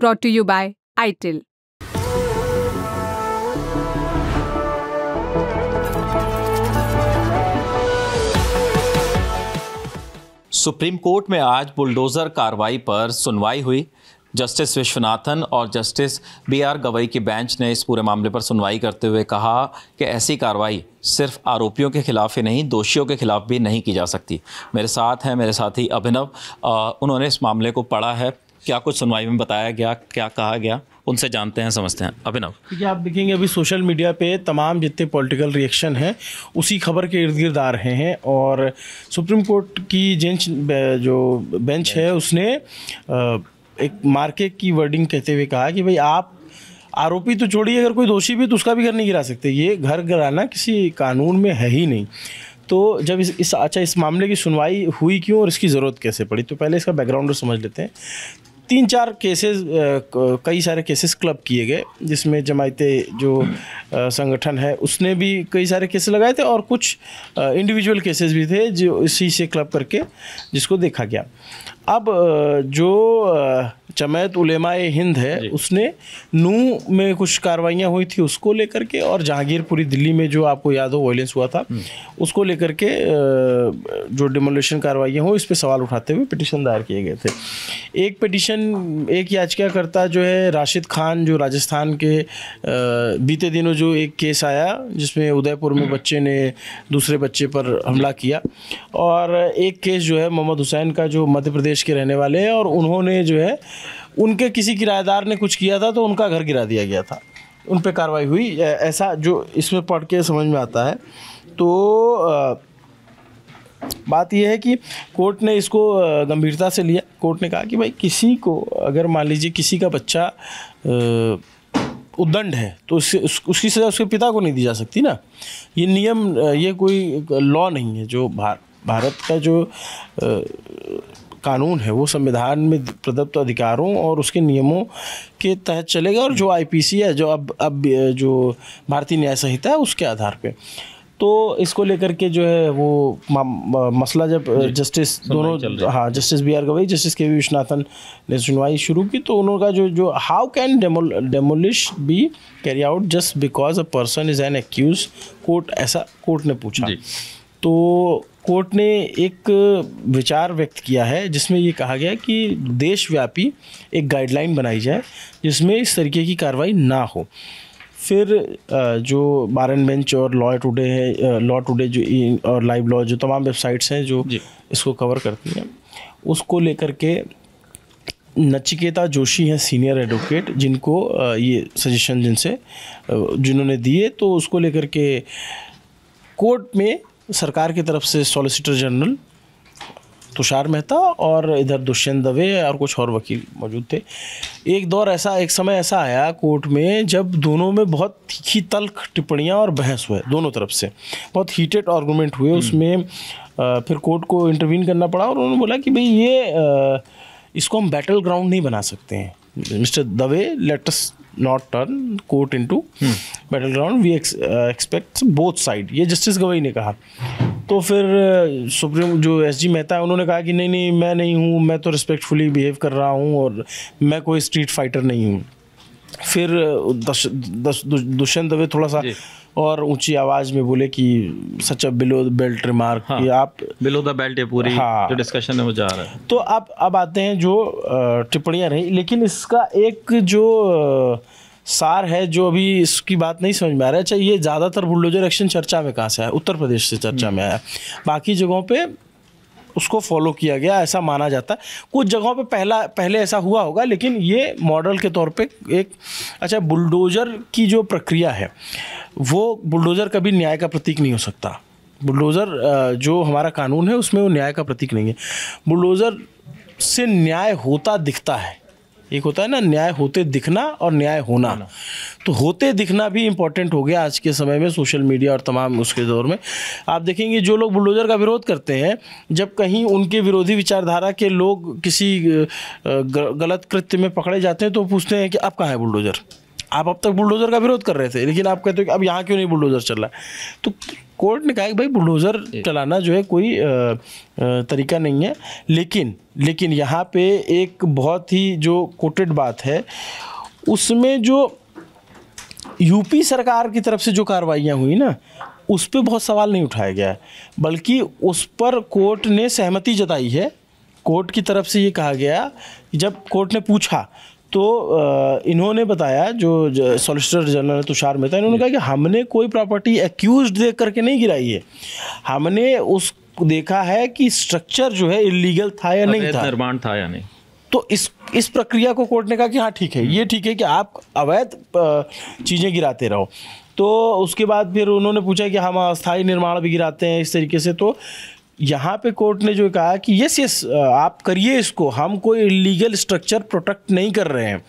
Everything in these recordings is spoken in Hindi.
ब्रॉट टू यू बाय आईटिल सुप्रीम कोर्ट में आज बुलडोजर कार्रवाई पर सुनवाई हुई जस्टिस विश्वनाथन और जस्टिस बी आर गवई की बेंच ने इस पूरे मामले पर सुनवाई करते हुए कहा कि ऐसी कार्रवाई सिर्फ आरोपियों के खिलाफ ही नहीं दोषियों के खिलाफ भी नहीं की जा सकती मेरे साथ हैं मेरे साथी अभिनव उन्होंने इस मामले को पढ़ा है क्या कुछ सुनवाई में बताया गया क्या कहा गया उनसे जानते हैं समझते हैं अभिनव क्योंकि आप देखेंगे अभी सोशल मीडिया पे तमाम जितने पॉलिटिकल रिएक्शन हैं उसी खबर के इर्द गिर्द आ रहे हैं और सुप्रीम कोर्ट की जेंच जो बेंच है उसने एक मार्के की वर्डिंग कहते हुए कहा कि भाई आप आरोपी तो छोड़िए अगर कोई दोषी भी तो उसका भी घर नहीं गिरा सकते ये घर गिराना किसी कानून में है ही नहीं तो जब इस, इस अच्छा इस मामले की सुनवाई हुई क्यों और इसकी ज़रूरत कैसे पड़ी तो पहले इसका बैकग्राउंड समझ लेते हैं तीन चार केसेस कई सारे केसेस क्लब किए गए जिसमें जमायतें जो संगठन है उसने भी कई सारे केसेस लगाए थे और कुछ इंडिविजुअल केसेस भी थे जो इसी से क्लब करके जिसको देखा गया अब जो जमैत उलेमा हिंद है उसने नू में कुछ कार्रवाइयाँ हुई थी उसको लेकर के और जहांगीरपुरी दिल्ली में जो आपको याद हो वायलेंस हुआ था हम्म। उसको लेकर के जो डिमोलेशन कार्रवाइयाँ हुई इस पर सवाल उठाते हुए पिटिशन दायर किए गए थे एक पिटिशन एक याचिकाकर्ता जो है राशिद खान जो राजस्थान के बीते दिनों जो एक केस आया जिसमें उदयपुर में बच्चे ने दूसरे बच्चे पर हमला किया और एक केस जो है मोहम्मद हुसैन का जो मध्य प्रदेश प्रदेश के रहने वाले हैं और उन्होंने जो है उनके किसी किराएदार ने कुछ किया था तो उनका घर गिरा दिया गया था उन पर कार्रवाई हुई ऐसा जो इसमें पढ़ के समझ में आता है तो बात यह है कि कोर्ट ने इसको गंभीरता से लिया कोर्ट ने कहा कि भाई किसी को अगर मान लीजिए किसी का बच्चा उद्दंड है तो उससे उस, उसकी सज़ा उसके पिता को नहीं दी जा सकती ना ये नियम ये कोई लॉ नहीं है जो भार, भारत का जो कानून है वो संविधान में प्रदत्त अधिकारों और उसके नियमों के तहत चलेगा और जो आईपीसी है जो अब अब जो भारतीय न्याय संहिता है उसके आधार पे तो इसको लेकर के जो है वो मसला जब जस्टिस दोनों हाँ justice B R Gavai justice K V Viswanathan ने सुनवाई शुरू की तो उन्होंने कहा जो जो how can demolish be carry out just because a person is an accuse court ऐसा कोर्ट ने पूछा तो कोर्ट ने एक विचार व्यक्त किया है जिसमें ये कहा गया कि देशव्यापी एक गाइडलाइन बनाई जाए जिसमें इस तरीके की कार्रवाई ना हो फिर जो बारन बेंच और लॉ टुडे है लॉ टुडे जो और लाइव लॉ जो तमाम वेबसाइट्स हैं जो इसको कवर करती हैं उसको लेकर के नचिकेता जोशी हैं सीनियर एडवोकेट जिनको ये सजेशन जिनसे जिन्होंने दिए तो उसको लेकर के कोर्ट में सरकार की तरफ से सॉलिसिटर जनरल तुषार मेहता और इधर दुष्यंत दवे और कुछ और वकील मौजूद थे एक दौर ऐसा एक समय ऐसा आया कोर्ट में जब दोनों में बहुत तीखी तल्ख टिप्पणियाँ और बहस हुए दोनों तरफ से बहुत हीटेड आर्गूमेंट हुए हम्म। उसमें फिर कोर्ट को इंटरवीन करना पड़ा और उन्होंने बोला कि भाई ये इसको हम बैटल ग्राउंड नहीं बना सकते हैं mister Dave let's not turn court into battle we expect both side ये जस्टिस गवई ने कहा तो फिर uh, सुप्रीम जो एस जी मेहता है उन्होंने कहा कि नहीं नहीं मैं नहीं हूँ मैं तो रिस्पेक्टफुली बिहेव कर रहा हूँ और मैं कोई स्ट्रीट फाइटर नहीं हूँ फिर uh, दुष्यंत दवे थोड़ा सा और ऊंची आवाज में बोले कि such a below the belt remark हाँ, कि आप बिलो द बेल्ट है पूरी हाँ, जो डिस्कशन है वो जा रहा है तो अब अब आते हैं जो टिप्पणियाँ रही लेकिन इसका एक जो सार है जो अभी इसकी बात नहीं समझ में आ रहा है अच्छा ये ज़्यादातर बुल्डोजर एक्शन चर्चा में कहाँ से आया उत्तर प्रदेश से चर्चा हम्म। में आया बाकी जगहों पे उसको फॉलो किया गया ऐसा माना जाता है कुछ जगहों पे पहला पहले ऐसा हुआ होगा लेकिन ये मॉडल के तौर पे एक अच्छा बुलडोज़र की जो प्रक्रिया है वो बुलडोज़र कभी न्याय का प्रतीक नहीं हो सकता बुलडोज़र जो हमारा कानून है उसमें वो न्याय का प्रतीक नहीं है बुलडोज़र से न्याय होता दिखता है एक होता है ना न्याय होते दिखना और न्याय होना तो होते दिखना भी इम्पोर्टेंट हो गया आज के समय में सोशल मीडिया और तमाम उसके दौर में आप देखेंगे जो लोग बुलडोजर का विरोध करते हैं जब कहीं उनके विरोधी विचारधारा के लोग किसी गलत कृत्य में पकड़े जाते हैं तो पूछते हैं कि अब कहाँ है बुलडोजर आप अब तक बुलडोजर का विरोध कर रहे थे लेकिन आप कहते हो कि अब यहाँ क्यों नहीं बुलडोजर चल रहा है तो कोर्ट ने कहा कि भाई बुलडोज़र चलाना जो है कोई तरीका नहीं है लेकिन लेकिन यहाँ पे एक बहुत ही जो कोटेड बात है उसमें जो यूपी सरकार की तरफ से जो कार्रवाइयाँ हुई ना उस पर बहुत सवाल नहीं उठाया गया बल्कि उस पर कोर्ट ने सहमति जताई है कोर्ट की तरफ से ये कहा गया जब कोर्ट ने पूछा तो इन्होंने बताया जो सॉलिसिटर जनरल तुषार मेहता इन्होंने कहा कि हमने कोई प्रॉपर्टी एक्यूज देख करके नहीं गिराई है हमने उस देखा है कि स्ट्रक्चर जो है इलीगल था या नहीं था निर्माण था या नहीं तो इस इस प्रक्रिया को कोर्ट ने कहा कि हाँ ठीक है ये ठीक है कि आप अवैध चीज़ें गिराते रहो तो उसके बाद फिर उन्होंने पूछा कि हम अस्थायी निर्माण भी गिराते हैं इस तरीके से तो यहाँ पे कोर्ट ने जो कहा कि यस यस आप करिए इसको हम कोई इलीगल स्ट्रक्चर प्रोटेक्ट नहीं कर रहे हैं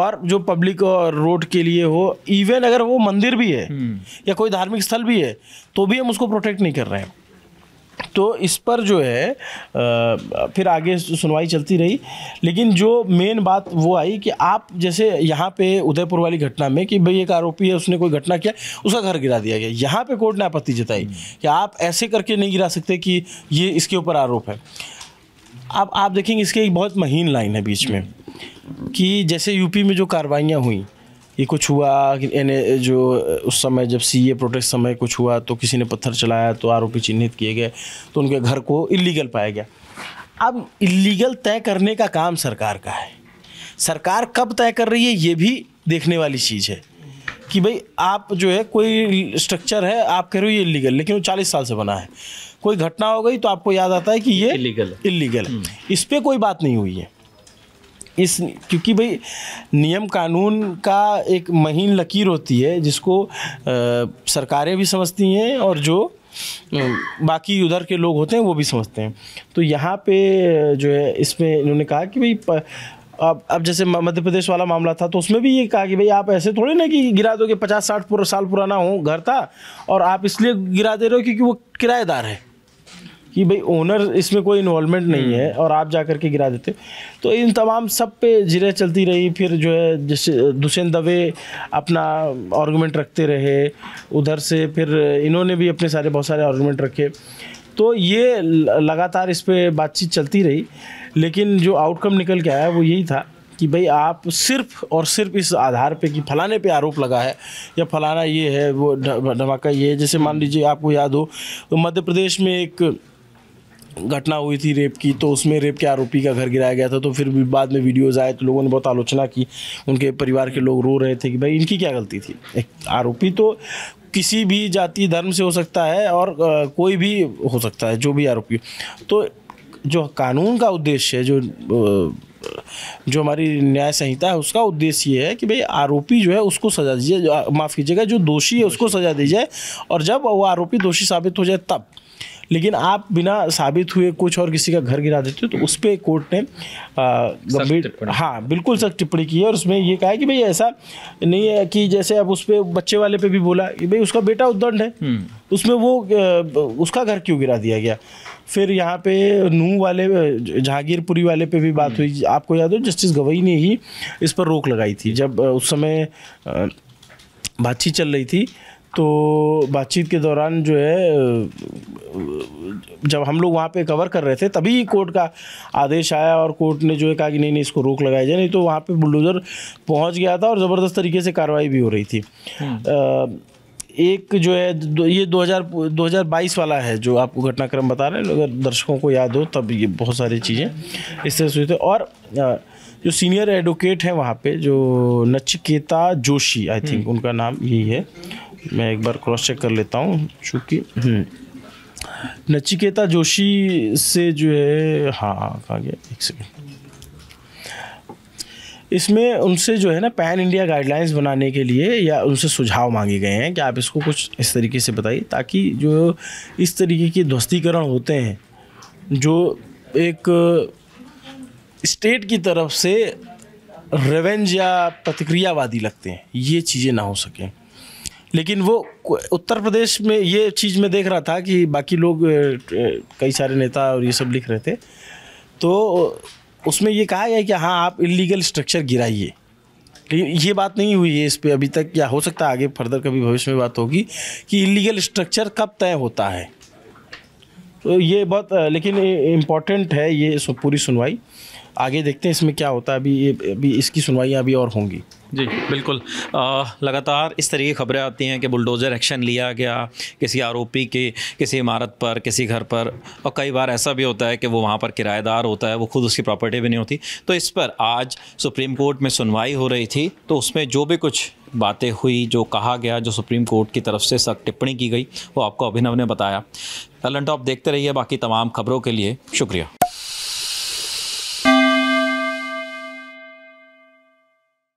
और जो पब्लिक और रोड के लिए हो इवन अगर वो मंदिर भी है हम्म। या कोई धार्मिक स्थल भी है तो भी हम उसको प्रोटेक्ट नहीं कर रहे हैं तो इस पर जो है फिर आगे सुनवाई चलती रही लेकिन जो मेन बात वो आई कि आप जैसे यहाँ पे उदयपुर वाली घटना में कि भाई एक आरोपी है उसने कोई घटना किया उसका घर गिरा दिया गया यहाँ पे कोर्ट ने आपत्ति जताई हम्म। कि आप ऐसे करके नहीं गिरा सकते कि ये इसके ऊपर आरोप है अब आप देखेंगे इसके एक बहुत महीन लाइन है बीच में कि जैसे यूपी में जो कार्रवाइयाँ हुई ये कुछ हुआ एन जो उस समय जब सी ए प्रोटेस्ट समय कुछ हुआ तो किसी ने पत्थर चलाया तो आरोपी चिन्हित किए गए तो उनके घर को इलीगल पाया गया अब इलीगल तय करने का काम सरकार का है सरकार कब तय कर रही है ये भी देखने वाली चीज़ है कि भाई आप जो है कोई स्ट्रक्चर है आप कह रहे हो ये इलीगल लेकिन वो चालीस साल से बना है कोई घटना हो गई तो आपको याद आता है कि ये इलीगल इलीगल हम्म। इस पर कोई बात नहीं हुई है इस क्योंकि भाई नियम कानून का एक महीन लकीर होती है जिसको आ, सरकारें भी समझती हैं और जो बाकी उधर के लोग होते हैं वो भी समझते हैं तो यहाँ पे जो है इसमें इन्होंने कहा कि भाई प, अब अब जैसे मध्य प्रदेश वाला मामला था तो उसमें भी ये कहा कि भाई आप ऐसे थोड़े ना कि गिरा दोगे पचास साठ साल पुराना हो घर था और आप इसलिए गिरा दे रहे हो क्योंकि वो किराएदार है कि भाई ओनर इसमें कोई इन्वॉल्वमेंट नहीं हम्म। है और आप जा करके गिरा देते तो इन तमाम सब पे जिरह चलती रही फिर जो है जैसे दुष्यंत दवे अपना आर्गूमेंट रखते रहे उधर से फिर इन्होंने भी अपने सारे बहुत सारे आर्गूमेंट रखे तो ये लगातार इस पर बातचीत चलती रही लेकिन जो आउटकम निकल के आया वो यही था कि भाई आप सिर्फ और सिर्फ इस आधार पे कि फलाने पे आरोप लगा है या फलाना ये है वो धमाका ये है जैसे मान लीजिए आपको याद हो तो मध्य प्रदेश में एक घटना हुई थी रेप की तो उसमें रेप के आरोपी का घर गिराया गया था तो फिर भी बाद में वीडियोज़ आए तो लोगों ने बहुत आलोचना की उनके परिवार के लोग रो रहे थे कि भाई इनकी क्या गलती थी एक आरोपी तो किसी भी जाति धर्म से हो सकता है और कोई भी हो सकता है जो भी आरोपी तो जो कानून का उद्देश्य है जो जो हमारी न्याय संहिता है उसका उद्देश्य ये है कि भाई आरोपी जो है उसको सजा दीजिए माफ़ कीजिएगा जो दोषी है उसको सजा दी जाए और जब वो आरोपी दोषी साबित हो जाए तब लेकिन आप बिना साबित हुए कुछ और किसी का घर गिरा देते हो तो उस पर कोर्ट ने गंभीर हाँ बिल्कुल सख्त टिप्पणी की है और उसमें ये कहा कि भाई ऐसा नहीं है कि जैसे अब उस पर बच्चे वाले पे भी बोला कि भाई उसका बेटा उद्दंड है हम्म। उसमें वो उसका घर क्यों गिरा दिया गया फिर यहाँ पे नूह वाले जहांगीरपुरी वाले पे भी बात हम्म। हुई आपको याद हो जस्टिस गवई ने ही इस पर रोक लगाई थी जब उस समय बातचीत चल रही थी तो बातचीत के दौरान जो है जब हम लोग वहाँ पे कवर कर रहे थे तभी कोर्ट का आदेश आया और कोर्ट ने जो है कहा कि नहीं नहीं इसको रोक लगाई जाए नहीं तो वहाँ पे बुलडोज़र पहुँच गया था और ज़बरदस्त तरीके से कार्रवाई भी हो रही थी हम्म। एक जो है दो, ये 2000 2022 वाला है जो आपको घटनाक्रम बता रहे हैं अगर दर्शकों को याद हो तब ये बहुत सारी चीज़ें इस तरह से और जो सीनियर एडवोकेट हैं वहाँ पे जो Nachiketa Joshi I think hmm. उनका नाम यही है मैं एक बार क्रॉस चेक कर लेता हूँ चूँकि हम्म। नचिकेता जोशी से जो है हाँ कहा गया एक सेकेंड इसमें उनसे जो है ना पैन इंडिया गाइडलाइंस बनाने के लिए या उनसे सुझाव मांगे गए हैं कि आप इसको कुछ इस तरीके से बताइए ताकि जो इस तरीके के ध्वस्तीकरण होते हैं जो एक स्टेट की तरफ से रेवेंज या प्रतिक्रियावादी लगते हैं ये चीज़ें ना हो सकें लेकिन वो उत्तर प्रदेश में ये चीज़ में देख रहा था कि बाकी लोग कई सारे नेता और ये सब लिख रहे थे तो उसमें ये कहा गया कि हाँ आप इलीगल स्ट्रक्चर गिराइए लेकिन ये बात नहीं हुई है इस पर अभी तक या हो सकता है आगे फर्दर कभी भविष्य में बात होगी कि इलीगल स्ट्रक्चर कब तय होता है तो ये बहुत लेकिन इम्पॉर्टेंट है ये पूरी सुनवाई आगे देखते हैं इसमें क्या होता है अभी ये अभी इसकी सुनवाइयाँ अभी और होंगी जी बिल्कुल आ, लगातार इस तरह की खबरें आती हैं कि बुलडोज़र एक्शन लिया गया किसी आरोपी के किसी इमारत पर किसी घर पर और कई बार ऐसा भी होता है कि वो वहाँ पर किराएदार होता है वो खुद उसकी प्रॉपर्टी भी नहीं होती तो इस पर आज सुप्रीम कोर्ट में सुनवाई हो रही थी तो उसमें जो भी कुछ बातें हुई जो कहा गया जो सुप्रीम कोर्ट की तरफ से सख्त टिप्पणी की गई वो आपको अभिनव ने बताया टैलेंट ऑफ देखते रहिए बाकी तमाम खबरों के लिए शुक्रिया